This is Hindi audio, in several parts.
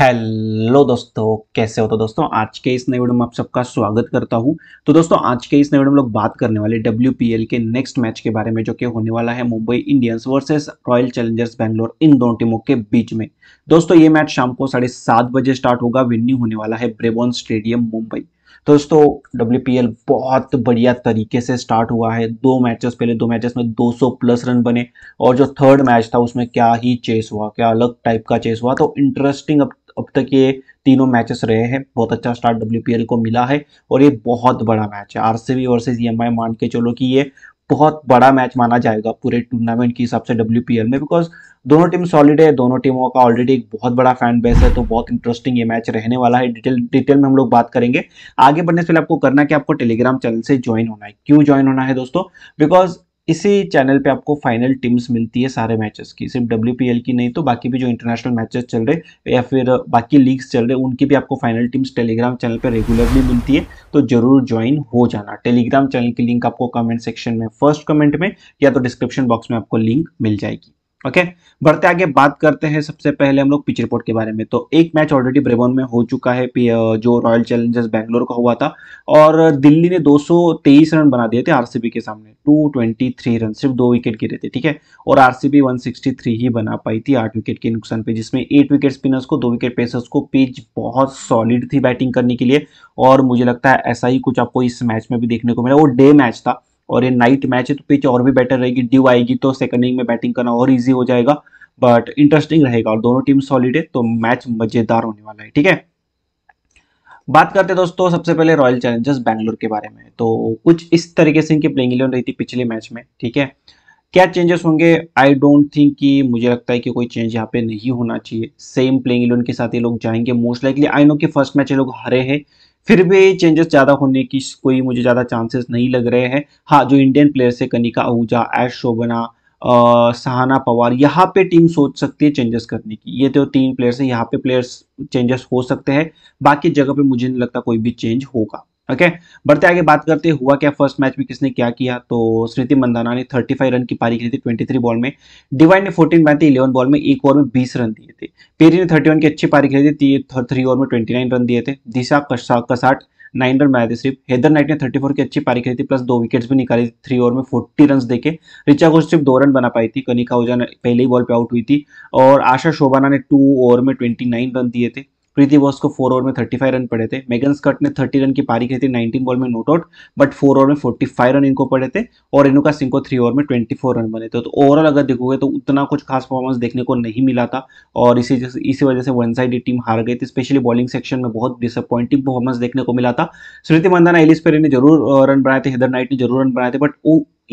हेलो दोस्तों कैसे हो तो दोस्तों आज के इस नए वीडियो में आप सबका स्वागत करता हूं तो दोस्तों आज के इस नए वीडियो में लोग बात करने वाले डब्ल्यू के नेक्स्ट मैच के बारे में जो कि होने वाला है Mumbai Indians versus Royal Challengers Bangalore इन दोनों टीमों के बीच में दोस्तों ये मैच शाम को साढ़े बजे स्टार्ट होगा विन्यू होने वाला है ब्रेबॉन स्टेडियम मुंबई दोस्तों डब्ल्यू बहुत बढ़िया तरीके से स्टार्ट हुआ है दो मैचेस पहले दो मैचेस में 200 प्लस रन बने और जो थर्ड मैच था उसमें क्या ही चेस हुआ क्या अलग टाइप का चेस हुआ तो इंटरेस्टिंग अब अब तक ये तीनों मैचेस रहे हैं बहुत अच्छा स्टार्ट डब्ल्यू को मिला है और ये बहुत बड़ा मैच है आरसीबी वर्सेस ईएमआई मान के चलो कि ये बहुत बड़ा मैच माना जाएगा पूरे टूर्नामेंट के हिसाब से डब्ल्यू में बिकॉज दोनों टीम सॉलिड है दोनों टीमों का ऑलरेडी एक बहुत बड़ा फैन बेस है तो बहुत इंटरेस्टिंग ये मैच रहने वाला है डिटेल डिटेल में हम लोग बात करेंगे आगे बढ़ने से पहले आपको करना कि आपको टेलीग्राम चैनल से ज्वाइन होना है क्यों ज्वाइन होना है दोस्तों बिकॉज इसी चैनल पे आपको फाइनल टीम्स मिलती है सारे मैचेस की सिर्फ डब्ल्यू की नहीं तो बाकी भी जो इंटरनेशनल मैचेस चल रहे या फिर बाकी लीग्स चल रहे उनकी भी आपको फाइनल टीम्स टेलीग्राम चैनल पर रेगुलरली मिलती है तो जरूर ज्वाइन हो जाना टेलीग्राम चैनल की लिंक आपको कमेंट सेक्शन में फर्स्ट कमेंट में या तो डिस्क्रिप्शन बॉक्स में आपको लिंक मिल जाएगी ओके बढ़ते आगे बात करते हैं सबसे पहले हम लोग पिच रिपोर्ट के बारे में तो एक मैच ऑलरेडी ब्रेबन में हो चुका है जो रॉयल चैलेंजर्स बैंगलोर का हुआ था और दिल्ली ने 223 रन बना दिए थे आरसीबी के सामने 223 रन सिर्फ दो विकेट गिरे थे ठीक है और आरसीबी 163 ही बना पाई थी आठ विकेट के नुकसान पे जिसमें एट विकेट स्पिनर्स को दो विकेट पेसर्स को पिच बहुत सॉलिड थी बैटिंग करने के लिए और मुझे लगता है ऐसा ही कुछ आपको इस मैच में भी देखने को मिला वो डे मैच था और ये नाइट मैच है तो पिच और भी बेटर रहेगी ड्यू आएगी तो सेकंड इनिंग में बैटिंग करना और ईजी हो जाएगा बट इंटरेस्टिंग रहेगा और दोनों टीम सॉलिड है तो मैच मजेदार होने वाला है ठीक है बात करते हैं दोस्तों सबसे पहले रॉयल चैलेंजर्स बैंगलोर के बारे में तो कुछ इस तरीके से इनकी प्लेइंग इलेवन रही थी पिछले मैच में ठीक है क्या चेंजेस होंगे आई डोंट थिंक कि मुझे लगता है कि कोई चेंज यहाँ पे नहीं होना चाहिए सेम प्लेइंग इलेवन के साथ ये लोग जाएंगे मोस्ट लाइकली आई नो कि फर्स्ट मैच ये लोग हरे हैं फिर भी चेंजेस ज़्यादा होने की कोई मुझे ज़्यादा चांसेस नहीं लग रहे हैं हाँ जो इंडियन प्लेयर्स है कनिका आहूजा एश शोभना सहाना पवार यहाँ पे टीम सोच सकती है चेंजेस करने की ये तो तीन प्लेयर्स हैं यहाँ पे प्लेयर्स चेंजेस हो सकते हैं बाकी जगह पे मुझे नहीं लगता कोई भी चेंज होगा ओके बढ़ते आगे बात करते हुआ क्या फर्स्ट मैच में किसने क्या किया तो स्मृति मंदाना ने 35 रन की पारी खेली थी 23 बॉल में डिवाइन ने 14 बनाए थे इलेवन बॉल में एक ओवर में 20 रन दिए थे पेरी ने 31 की अच्छी पारी खेली थी थ्री ओवर में 29 रन दिए थे दिशा कसाट नाइन रन बनाए थे सिर्फ हेदर नाइट ने फोर की अच्छी पारी खेली थी प्लस दो विकेट्स भी निकाली थी थ्री ओवर में फोर्टी रन देखे रिचा घोष सिर्फ दो रन बना पाई थी कनिका ओझा पहले ही बॉल पे आउट हुई थी और आशा शोभाना ने टू ओवर में नाइन रन दिए थे प्रीति बॉस को फोर ओवर में थर्टी फाइव रन पड़े थे मेगन स्कट ने थर्टी रन की पारी खेली थी नाइनटीन बॉल में not out but four over में फोर्टी फाइव रन इनको पड़े थे और इनका सिंह को थ्री ओवर में ट्वेंटी फोर रन बने थे तो ओवरऑल अगर देखोगे तो उतना कुछ खास परफॉर्मेंस देखने को नहीं मिला था और इसी इसी वजह से वन साइड टीम हार गई थी स्पेशली बॉलिंग सेक्शन में बहुत डिसअपॉइंटिंग परफॉर्मेंस देखने को मिला था स्मृति मंदाना एलिस पेरी ने जरूर रन बनाए थे हेदर नाइट ने जरूर रन बनाए थे बट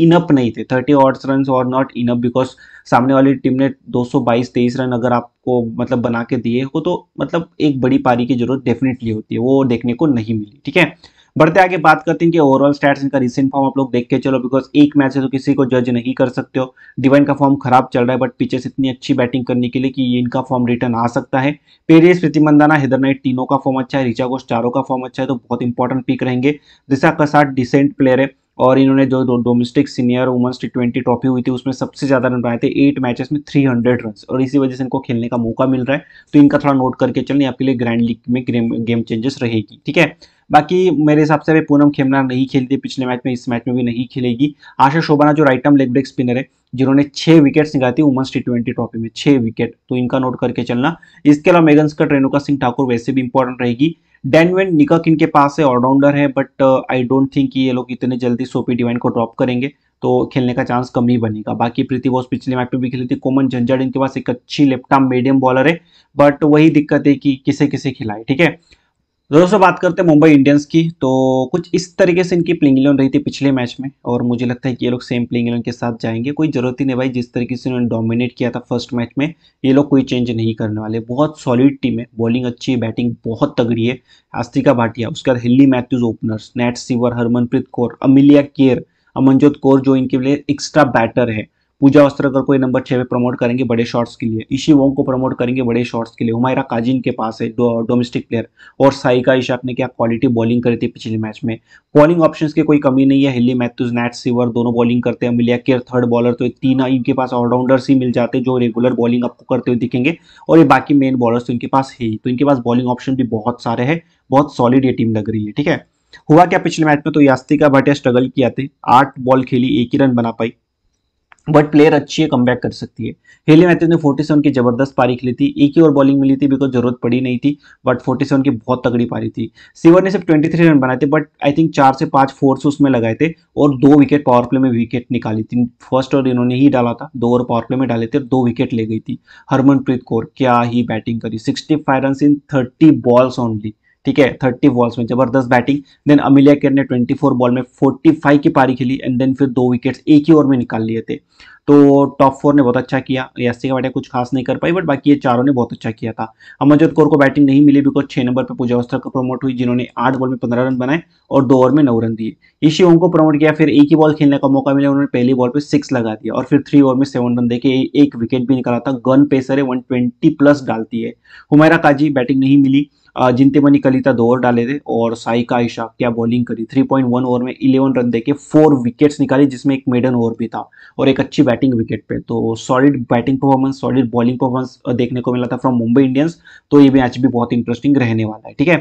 इनअप नहीं थे थर्टी ऑर्ड्स रन और नॉट इनअप बिकॉज सामने वाली टीम ने 222 तेईस रन अगर आपको मतलब बना के दिए हो तो मतलब एक बड़ी पारी की जरूरत डेफिनेटली होती है वो देखने को नहीं मिली ठीक है बढ़ते आगे बात करते हैं कि ओवरऑल स्टैट्स इनका रिसेंट फॉर्म आप लोग देख के चलो बिकॉज एक मैच है तो किसी को जज नहीं कर सकते हो डिवाइन का फॉर्म खराब चल रहा है बट पिचेस इतनी अच्छी बैटिंग करने के लिए कि ये इनका फॉर्म रिटर्न आ सकता है पेरियस प्रतिमंदाना हैदर नाइट तीनों का फॉर्म अच्छा है रिचा घोष चारों का फॉर्म अच्छा है तो बहुत इंपॉर्टेंट पिक रहेंगे दिशा का डिसेंट प्लेयर है और इन्होंने जो domestic senior women's T twenty trophy हुई थी उसमें सबसे ज़्यादा रन बनाए थे एट मैचेस में थ्री हंड्रेड रन और इसी वजह से इनको खेलने का मौका मिल रहा है तो इनका थोड़ा नोट करके चलने आपके लिए ग्रैंड लीग में गेम चेंजेस रहेगी ठीक है बाकी मेरे हिसाब से अभी पूनम खेमना नहीं खेलती पिछले मैच में इस मैच में भी नहीं खेलेगी आशा शोभाना जो right arm leg break spinner है जिन्होंने विकेट विकेट्स निकाली वुमेंस टी ट्वेंटी ट्रॉफी में छह विकेट तो इनका नोट करके चलना इसके अलावा मेगन्स का रेणुका सिंह ठाकुर वैसे भी इंपॉर्टेंट रहेगी डैन निकक निका किन के पास है ऑलराउंडर है बट आई डोंट थिंक ये लोग इतने जल्दी सोपी डिवाइन को ड्रॉप करेंगे तो खेलने का चांस कम ही बनेगा बाकी प्रीति बॉस पिछले मैच में भी खेली थी कोमन झंझाड़ इनके पास एक अच्छी लेफ्ट आर्म मीडियम बॉलर है बट वही दिक्कत है कि किसे किसे खिलाए ठीक है दोस्तों बात करते हैं मुंबई इंडियंस की तो कुछ इस तरीके से इनकी प्लेइंग इलेवन रही थी पिछले मैच में और मुझे लगता है कि ये लोग सेम प्लेइंग इलेवन के साथ जाएंगे कोई ज़रूरत ही नहीं भाई जिस तरीके से इन्होंने डोमिनेट किया था फर्स्ट मैच में ये लोग कोई चेंज नहीं करने वाले बहुत सॉलिड टीम है बॉलिंग अच्छी है बैटिंग बहुत तगड़ी है आस्तिका भाटिया उसके बाद Hayley Matthews openers Nat Sciver Harmanpreet Kaur Amelia Kerr Amanjot Kaur जो इनके लिए एक्स्ट्रा बैटर है पूजा वस्त्रकर को नंबर छह पे प्रमोट करेंगे बड़े शॉर्ट्स के लिए इशी वोंग को प्रमोट करेंगे बड़े शॉर्ट्स के लिए हुमायरा काजिन के पास है डोमेस्टिक डोमेस्टिक प्लेयर और साइका ईशाक ने क्या क्वालिटी बॉलिंग करी थी पिछले मैच में बॉलिंग ऑप्शंस की कोई कमी नहीं है हिली मैथ्यूज नैट सीवर दोनों बॉलिंग करते हैं मिलिया केयर थर्ड बॉलर तो तीन इनके पास ऑलराउंडर्स ही मिल जाते हैं जो रेगुलर बॉलिंग आपको करते हुए दिखेंगे और ये बाकी मेन बॉलर तो इनके पास है ही तो इनके पास बॉलिंग ऑप्शन भी बहुत सारे है बहुत सॉलिड ये टीम लग रही है ठीक है हुआ क्या पिछले मैच में तो यास्तिका भाटिया स्ट्रगल किया थे आठ बॉल खेली एक ही रन बना पाई बट प्लेयर अच्छी है कम कर सकती है हेले मैथ्यूज ने 47 की जबरदस्त पारी खेली थी एक ही और बॉलिंग मिली थी बिकॉज जरूरत पड़ी नहीं थी बट 47 की बहुत तगड़ी पारी थी सीवर ने सिर्फ 23 रन बनाए थे बट आई थिंक चार से पांच फोर्स उसमें लगाए थे और दो विकेट पावर प्ले में विकेट निकाली थी फर्स्ट और इन्होंने ही डाला था दो और पावर प्ले में डाले थे और दो विकेट ले गई थी हरमनप्रीत कौर क्या ही बैटिंग करी sixty run in thirty balls only ठीक है थर्टी बॉल्स में जबरदस्त बैटिंग देन अमिलिया केर ने ट्वेंटी फोर बॉल में फोर्टी फाइव की पारी खेली एंड देन फिर दो विकेट्स एक ही ओवर में निकाल लिए थे तो टॉप फोर ने बहुत अच्छा किया रियासी का बैटिंग कुछ खास नहीं कर पाई बट बाकी ये चारों ने बहुत अच्छा किया था अमरजोत कौर को बैटिंग नहीं मिली बिकॉज छह नंबर पर पूजा पूजावस्था को प्रमोट हुई जिन्होंने आठ बॉल में पंद्रह रन बनाए और दो ओवर में नौ रन दिए इसी ओम को प्रमोट किया फिर एक ही बॉल खेलने का मौका मिला उन्होंने पहली बॉल पर सिक्स लगा दिया और फिर थ्री ओवर में सेवन रन देके एक विकेट भी निकाला था गन पेसर है वन प्लस डालती है हुमैरा काजी बैटिंग नहीं मिली जिनते मनी कलिता दो ओवर डाले थे और साई का आयशा क्या बॉलिंग करी 3.1 ओवर में 11 रन देके फोर विकेट्स निकाली जिसमें एक मेडन ओवर भी था और एक अच्छी बैटिंग विकेट पे तो solid batting performance solid bowling performance देखने को मिला था फ्रॉम मुंबई इंडियंस तो ये मैच भी बहुत इंटरेस्टिंग रहने वाला है ठीक है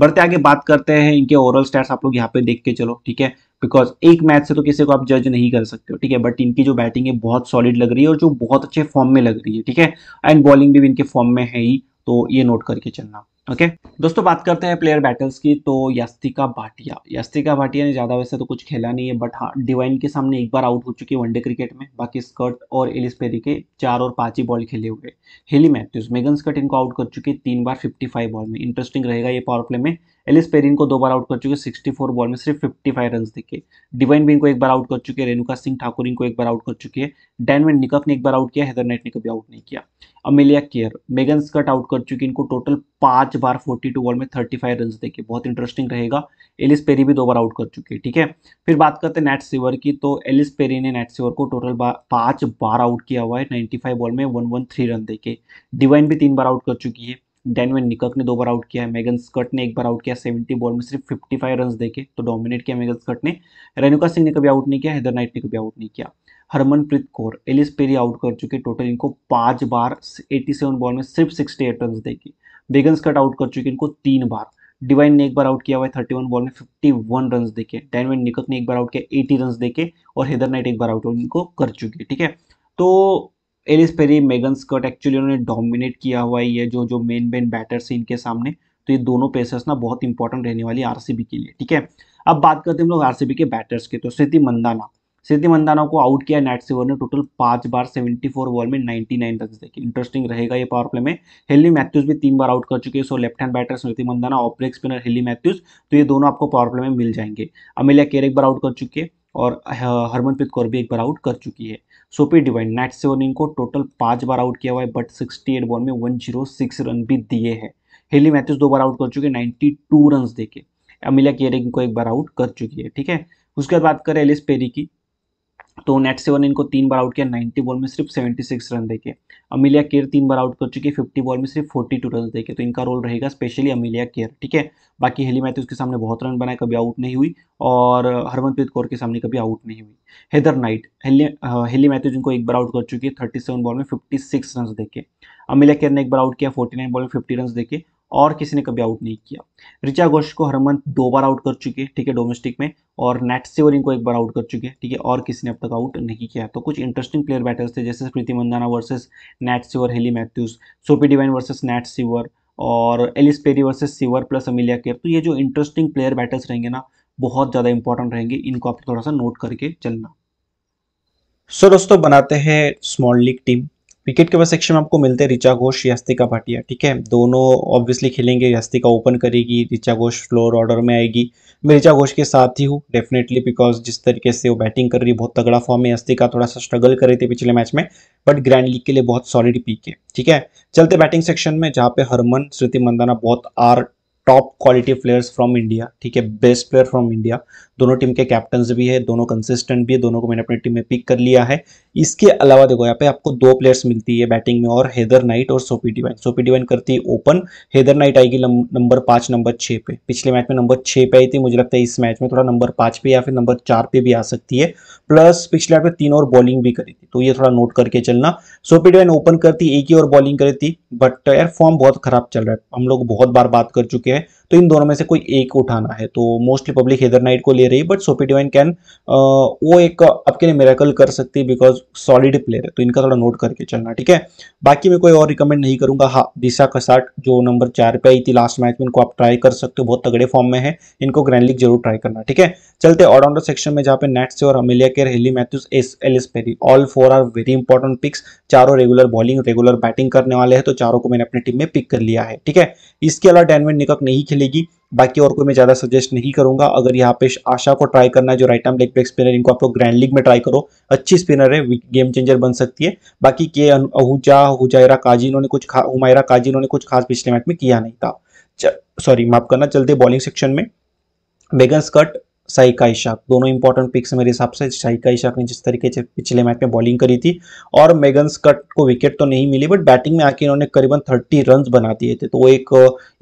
बढ़ते आगे बात करते हैं इनके ओवरऑल स्टैट्स आप लोग यहाँ पे देख के चलो ठीक है बिकॉज एक मैच से तो किसी को आप जज नहीं कर सकते हो ठीक है बट इनकी जो बैटिंग है बहुत सॉलिड लग रही है और जो बहुत अच्छे फॉर्म में लग रही है ठीक है एंड बॉलिंग भी इनके फॉर्म में है ही तो ये नोट करके चलना ओके okay? दोस्तों बात करते हैं प्लेयर बैटल्स की तो यास्तिका भाटिया यास्तिका भाटिया ने ज़्यादा वैसे तो कुछ खेला नहीं है बट हाँ डिवाइन के सामने एक बार आउट हो चुकी है वनडे क्रिकेट में बाकी स्कर्ट और एलिस पेरी के चार और पांच ही बॉल खेले हुए हेली मैथ्यूज मेगन स्कर्ट इनको आउट कर चुके तीन बार फिफ्टी बॉल में इंटरेस्टिंग रहेगा ये पावर प्ले में एलिस पेरिन को दो बार आउट कर चुके 64 बॉल में सिर्फ फिफ्टी फाइव रन देखे डिवाइन बिन को एक बार आउट कर चुके रेणुका सिंह ठाकुर इनको एक बार आउट कर चुकी है डैनवेंट निकफ ने एक बार आउट किया हैदर नाइट ने कभी आउट नहीं किया Amelia Kerr Megan Schutt out कर चुकी इनको टोटल पांच बार 42 टू बॉल में 35 फाइव रन देखिए बहुत इंटरेस्टिंग रहेगा एलिस पेरी भी दो बार आउट कर चुकी है ठीक है फिर बात करते हैं नेट सीवर की तो एलिस पेरी ने नेट सीवर को टोटल पांच बार आउट किया हुआ है 95 बॉल में वन वन थ्री रन देखे डिवाइन भी तीन बार आउट कर चुकी है डेनवेन निकक ने दो बार आउट किया है मेगन स्कट ने एक बार आउट किया सेवेंटी बॉल में सिर्फ फिफ्टी फाइव रन देखे तो डोमिनेट किया मेगन स्कट ने रेणुका सिंह ने कभी आउट नहीं किया हैदर नाइट ने कभी आउट नहीं किया Harmanpreet Kaur Ellyse Perry out कर चुके टोटल इनको पाँच बार 87 बॉल में सिर्फ 68 रन देगी बेगन स्कट आउट कर चुके इनको तीन बार डिवाइन ने एक बार आउट किया हुआ है थर्टी वन बॉल में फिफ्टी वन रन देखे डैनवेन निकक ने एक बार आउट किया एटी रन देखे और हेदर नाइट एक बार आउट इनको कर हैं ठीक है तो Ellyse Perry Megan Schutt actually उन्होंने डोमिनेट किया हुआ है है जो जो मेन मेन बैटर्स हैं इनके सामने तो ये दोनों पेसर्स ना बहुत इंपॉर्टेंट रहने वाली आरसीबी के लिए ठीक है अब बात करते हैं हम लोग आरसीबी के बैटर्स की तो स्थिति मंदाना सिद्धि मंदाना को आउट किया नाइट सीवर ने टोटल पांच बार 74 बॉल में 99 रन देखे इंटरेस्टिंग रहेगा ये पावर प्ले में हेली मैथ्यूज भी तीन बार आउट कर चुके हैं so left hand batter Smriti Mandhana और ब्रेक स्पिनर हेली मैथ्यूज तो ये दोनों आपको पावर प्ले में मिल जाएंगे अमेलिया केर एक बार आउट कर चुकी है और हरमनप्रीत कौर भी एक बार आउट कर चुकी है सोपी डिवाइन नाइट सेवन इनको टोटल पांच बार आउट किया हुआ है बट सिक्सटी एट बॉल में वन जीरो सिक्स रन भी दिए हैं हेली मैथ्यूज दो बार आउट कर चुके हैं टू रन देखे अमिलिया केरिंग को एक बार आउट कर चुकी है ठीक है उसके बाद बात करें एलिस पेरी की तो नेट सेवन इनको तीन बार आउट किया 90 बॉल में सिर्फ 76 रन देके अमिलिया केयर तीन बार आउट कर चुकी है 50 बॉल में सिर्फ 42 रन देके तो इनका रोल रहेगा स्पेशली अमिलिया केयर ठीक है बाकी हेली मैथ्यूज के सामने बहुत रन बनाए कभी आउट नहीं हुई और हरमनप्रीत कौर के सामने कभी आउट नहीं हुई Heather Knight Hayley Hayley Matthews इनको एक बार आउट कर चुकी है थर्टी बॉल में फिफ्टी सिक्स रन देखे अमिलिया केयर ने एक बार आउट किया फोर्टी बॉल में फिफ्टी रन देखे और किसी ने कभी आउट नहीं किया रिचा घोष को हरमन दो बार आउट कर चुके हैं ठीक है डोमेस्टिक में और नेट सेवरिंग को एक बार आउट कर चुके हैं ठीक है और किसी ने अब तक आउट नहीं किया तो कुछ इंटरेस्टिंग प्लेयर बैटर्स थे जैसे Smriti Mandhana versus Nat Sciver Hayley Matthews Sophie Devine versus Nat Sciver और Ellyse Perry versus Sciver plus Amelia Kerr तो ये जो इंटरेस्टिंग प्लेयर बैटर्स रहेंगे ना बहुत ज़्यादा इंपॉर्टेंट रहेंगे इनको आप थोड़ा सा नोट करके चलना सो so, दोस्तों बनाते हैं स्मॉल लीग टीम विकेट के सेक्शन में आपको मिलते हैं रिचा घोष यास्तिका भाटिया ठीक है दोनों ऑब्वियसली खेलेंगे यास्तिका ओपन करेगी रिचा घोष फ्लोर ऑर्डर में आएगी मैं रिचा घोष के साथ ही हूँ डेफिनेटली बिकॉज जिस तरीके से वो बैटिंग कर रही है बहुत तगड़ा फॉर्म है यास्तिका थोड़ा सा स्ट्रगल कर रही थी पिछले मैच में बट ग्रैंड लीग के लिए बहुत सॉलिड पीक है ठीक है चलते बैटिंग सेक्शन में जहाँ पे हरमन स्मृति मंदाना बहुत are top quality players from India ठीक है बेस्ट प्लेयर फ्रॉम इंडिया दोनों टीम के कैप्टन भी है दोनों कंसिस्टेंट भी है दोनों को मैंने अपनी टीम में पिक कर लिया है इसके अलावा देखो यहाँ पे आपको दो प्लेयर्स मिलती है बैटिंग में और हेदर नाइट और सोपी डिवाइन सोपी डिवाइन करती है ओपन हेदर नाइट आएगी नंबर पांच नंबर छह पे पिछले मैच में नंबर छह पे आई थी मुझे लगता है इस मैच में थोड़ा नंबर पांच पे या फिर नंबर चार पे भी आ सकती है प्लस पिछले मैच में तीन और बॉलिंग भी करी थी तो ये थोड़ा नोट करके चलना सोपी डिवाइन ओपन करती एक ही और बॉलिंग करी थी बट यार फॉर्म बहुत खराब चल रहा है हम लोग बहुत बार बात कर चुके हैं okay तो इन दोनों में से कोई एक उठाना है तो मोस्टली पब्लिक हेदर नाइट को ले रही है बट सोपी डिवाइन कैन वो एक आपके लिए मेराकल कर सकती है बिकॉज सॉलिड प्लेयर है तो इनका थोड़ा नोट करके चलना ठीक है बाकी मैं कोई और रिकमेंड नहीं करूंगा हाँ दिशा कसाट जो नंबर चार पे आई थी लास्ट मैच में इनको आप ट्राई कर सकते हो बहुत तगड़े फॉर्म में है इनको ग्रैंड लीग जरूर ट्राई करना ठीक है चलते ऑलराउंडर सेक्शन में जहाँ पे नेट से और Amelia Kerr Hayley Matthews Ellyse Perry all four are very important picks चारों रेगुलर बॉलिंग रेगुलर बैटिंग करने वाले हैं तो चारों को मैंने अपनी टीम में पिक कर लिया है ठीक है इसके अलावा डेनविन निकक नहीं खेली मिलेगी बाकी और कोई मैं ज़्यादा सजेस्ट नहीं करूंगा अगर यहाँ पे आशा को ट्राई करना है जो right arm leg break spinner इनको आप लोग ग्रैंड लीग में ट्राई करो अच्छी स्पिनर है गेम चेंजर बन सकती है बाकी के अहुजा हुजायरा काजी इन्होंने कुछ खा हुमायरा काजी इन्होंने कुछ खास पिछले मैच में किया नहीं था सॉरी माफ करना चलते बॉलिंग सेक्शन में बेगन स्कर्ट का इशाक दोनों इंपॉर्टेंट पिक्स मेरे हिसाब से का इशाक ने जिस तरीके से पिछले मैच में बॉलिंग करी थी और मेगन स्कट को विकेट तो नहीं मिली बट बैटिंग में आके इन्होंने करीबन थर्टी रन बना दिए थे तो वो एक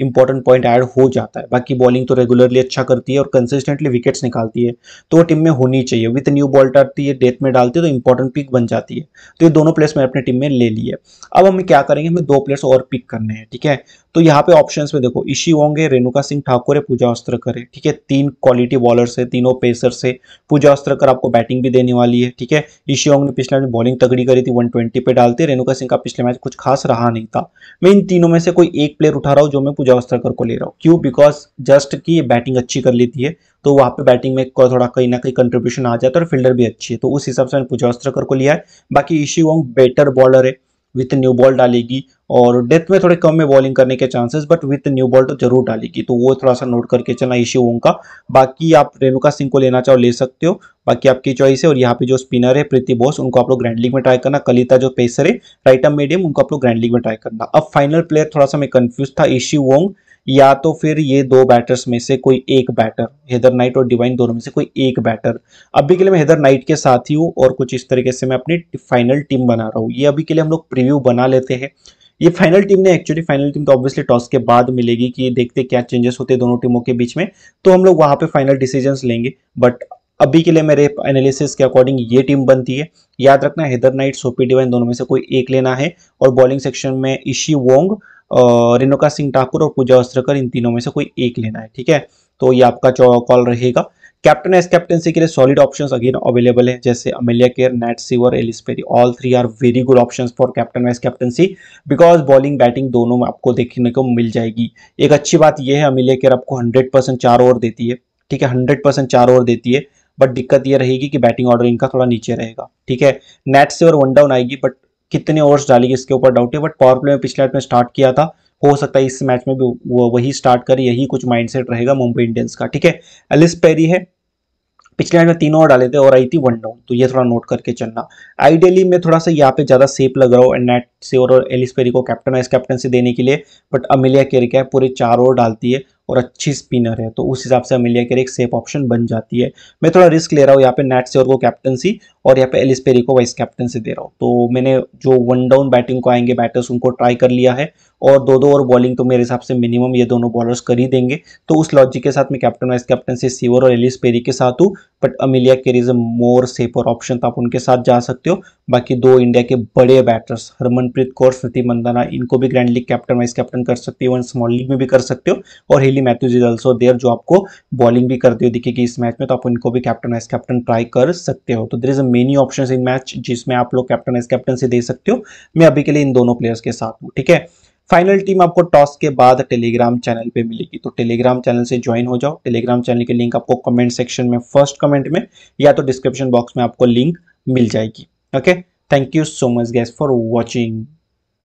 इंपॉर्टेंट पॉइंट ऐड हो जाता है बाकी बॉलिंग तो रेगुलरली अच्छा करती है और कंसिस्टेंटली विकेट्स निकालती है तो वो टीम में होनी चाहिए विथ न्यू बॉल डालती है डेथ में डालती है तो इंपॉर्टेंट पिक बन जाती है तो ये दोनों प्लेयर्स मैंने अपनी टीम में ले लिया है अब हमें क्या करेंगे हमें दो प्लेयर्स और पिक करने हैं ठीक है तो यहाँ पे ऑप्शन में देखो ईशी होंगे रेणुका सिंह ठाकुर है पूजा अस्त्रकर है ठीक है तीन क्वालिटी बॉलर है तीनों पेसर है पूजा अस्त्रकर आपको बैटिंग भी देने वाली है ठीक है ईशी होंगे ने पिछले मैच बॉलिंग तगड़ी करी थी ट्वेंटी पे डालते रेणुका सिंह का पिछले मैच कुछ खास रहा नहीं था मैं इन तीनों में से कोई एक प्लेयर उठा रहा हूँ जो मैं पूजा अस्त्रकर को ले रहा हूँ क्यों बिकॉज जस्ट की बैटिंग अच्छी कर लेती है तो वहां पे बैटिंग में थोड़ा कहीं ना कहीं कंट्रीब्यूशन आ जाता है और फील्डर भी अच्छी है तो उस हिसाब से मैंने पूजा अस्त्रकर को लिया है बाकी ईशी वोंग बेटर बॉलर है विथ न्यू बॉल डालेगी और डेथ में थोड़े कम में बॉलिंग करने के chances but with new ball तो जरूर डालेगी तो वो थोड़ा सा नोट करके चलना इश्यू होगा बाकी आप रेणुका सिंह को लेना चाहो ले सकते हो बाकी आपकी चॉइस है और यहाँ पे जो स्पिनर है प्रीति बोस उनको आप लोग ग्रैंड लीग में ट्राई करना कलिता जो पेसर है राइट आर्म मीडियम उनको आप लोग ग्रैंड लीग में ट्राई करना अब फाइनल प्लेयर थोड़ा सा मैं कंफ्यूज था इश्यू वोंग या तो फिर ये दो बैटर्स में से कोई एक बैटर हेदर नाइट और डिवाइन दोनों में से कोई एक बैटर अभी के लिए मैं हेदर नाइट के साथ ही हूँ और कुछ इस तरीके से मैं अपनी फाइनल टीम बना रहा हूँ ये अभी के लिए हम लोग प्रिव्यू बना लेते हैं ये फाइनल टीम ने एक्चुअली फाइनल टीम तो ऑब्वियसली टॉस के बाद मिलेगी कि देखते क्या चेंजेस होते हैं दोनों टीमों के बीच में तो हम लोग वहाँ पे फाइनल डिसीजन लेंगे बट अभी के लिए मेरे एनालिसिस के अकॉर्डिंग ये टीम बनती है याद रखना हैदर नाइट सोपी डिवाइन दोनों में से कोई एक लेना है और बॉलिंग सेक्शन में इशी वोंग रेणुका सिंह ठाकुर और पूजा अस्त्रकर इन तीनों में से कोई एक लेना है ठीक है तो ये आपका कॉल रहेगा कैप्टन एस कैप्टनसी के लिए सॉलिड ऑप्शंस अगेन अवेलेबल है जैसे Amelia Kerr Nat Sciver Ellyse Perry all three are very good options for captain vice captaincy because bowling batting दोनों में आपको देखने को मिल जाएगी एक अच्छी बात यह है अमेलिया केयर आपको हंड्रेड परसेंट चार ओवर देती है ठीक है हंड्रेड परसेंट चार ओवर देती है बट दिक्कत यह रहेगी कि बैटिंग ऑर्डर इनका थोड़ा नीचे रहेगा ठीक है नेट सीवर वन डाउन आएगी बट कितने ओवर्स डालेगी इसके ऊपर डाउट है बट पावर प्ले में पिछले मैच में स्टार्ट किया था हो सकता है इस मैच में भी वो वही स्टार्ट करे यही कुछ माइंडसेट रहेगा मुंबई इंडियंस का ठीक है एलिस पेरी है पिछले मैच में तीन ओवर डाले थे और आई थी वन डाउन तो ये थोड़ा नोट करके चलना आइडियली मैं थोड़ा सा यहाँ पे ज़्यादा सेफ लग रहा हूँ नेट से और एलिस पेरी को कैप्टन वाइस कैप्टनसी देने के लिए बट अमिलिया केरिका पूरे चार ओवर डालती है और अच्छी स्पिनर है तो उस हिसाब से अमिलिया केर एक सेफ ऑप्शन बन जाती है मैं थोड़ा रिस्क ले रहा हूँ यहाँ पे से और को कैप्टनसी और यहाँ पे एलिस पेरी को वाइस कैप्टनसी दे रहा हूँ तो मैंने जो वन डाउन बैटिंग को आएंगे बैटर्स उनको ट्राई कर लिया है और दो दो और बॉलिंग तो मेरे हिसाब से मिनिमम ये दोनों बॉलर्स कर ही देंगे तो उस लॉजिक के साथ मैं कैप्टन वाइस कैप्टनसी सीवर और एलिस पेरी के साथ हूँ but Amelia Kerr is a more safer option तो आप उनके साथ जा सकते हो बाकी दो इंडिया के बड़े बैटर्स हरमनप्रीत कौर स्मृति मंदाना इनको भी grand league captain vice captain कर सकते हो इवन स्मॉल लीग में भी कर सकते हो और Hayley actually Matthews is also there जो आपको बॉलिंग भी करते हुए दिखेगी इस मैच में तो आप उनको भी कैप्टन एस कैप्टन ट्राई कर सकते हो तो there is a many option in match जिसमें आप लोग कैप्टन एस कैप्टन से दे सकते हो मैं अभी के लिए इन दोनों प्लेयर्स के साथ हूँ ठीक है फाइनल टीम आपको टॉस के बाद टेलीग्राम चैनल पे मिलेगी तो टेलीग्राम चैनल से ज्वाइन हो जाओ टेलीग्राम चैनल के लिंक आपको कमेंट सेक्शन में फर्स्ट कमेंट में या तो डिस्क्रिप्शन बॉक्स में आपको लिंक मिल जाएगी okay thank you so much guys for watching